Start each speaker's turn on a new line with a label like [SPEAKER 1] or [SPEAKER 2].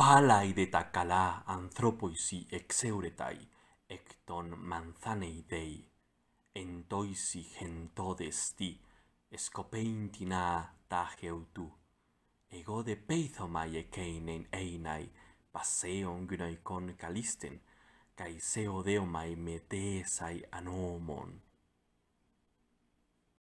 [SPEAKER 1] palai de takala anthropoisi exeuretai ecton manzanei dei entoisi gento desti escopeintina tajeutu ego de peizo mai ekeinen einai paseon gunaikon kalisten kai seo mai metesai anomon